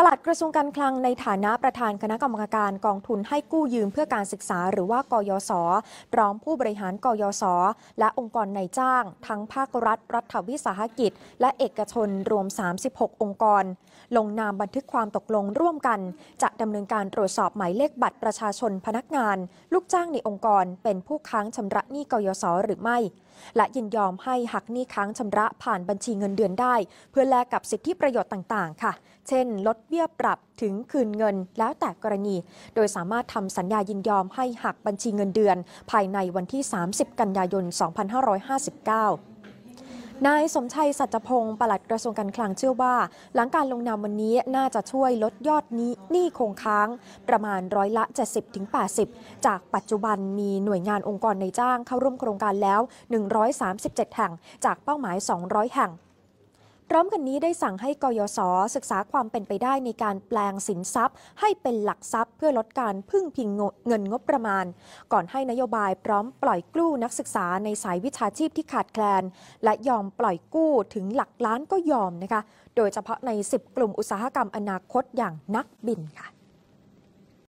ปลัดกระทรวงการคลังในฐานะประธานคณะกรรมการกองทุนให้กู้ยืมเพื่อการศึกษาหรือว่ากยศร้องผู้บริหารกยศ และองค์กรในจ้าง ทั้งภาครัฐรัฐวิสาหกิจและเอกชนรวม 36 องค์กร ลงนามบันทึกความตกลงร่วมกันจะดำเนินการตรวจสอบหมายเลขบัตรประชาชนพนักงาน ลูกจ้างในองค์กร เป็นผู้ค้างชำระหนี้กยศหรือไม่ และยินยอมให้หักหนี้ค้างชำระผ่านบัญชีเงินเดือนได้ เพื่อแลกกับสิทธิประโยชน์ต่างๆ ค่ะ เช่นลดเบี้ยปรับถึงคืนเงินแล้วแต่กรณี โดยสามารถทำสัญญายินยอมให้หักบัญชีเงินเดือนภายในวันที่ 30 กันยายน 2559 นายสมชัยสัจพงศ์ปลัดกระทรวงการคลังเชื่อว่า หลังการลงนามวันนี้น่าจะช่วยลดยอดนี้หนี้คงค้าง ประมาณร้อยละ 70-80 จากปัจจุบันมีหน่วยงานองค์กรในจ้างเข้าร่วมโครงการแล้ว 137 แห่ง จากเป้าหมาย 200 แห่งพร้อมกันนี้ได้สั่งให้กยศศึกษาความเป็นไปได้ในการแปลงสินทรัพย์ให้เป็นหลักทรัพย์ เพื่อลดการพึ่งพิงเงินงบประมาณ ก่อนให้นโยบายพร้อมปล่อยกู้นักศึกษาในสายวิชาชีพที่ขาดแคลน และยอมปล่อยกู้ถึงหลักล้านก็ยอมนะคะ โดยเฉพาะใน 10 กลุ่มอุตสาหกรรมอนาคตอย่างนักบินค่ะ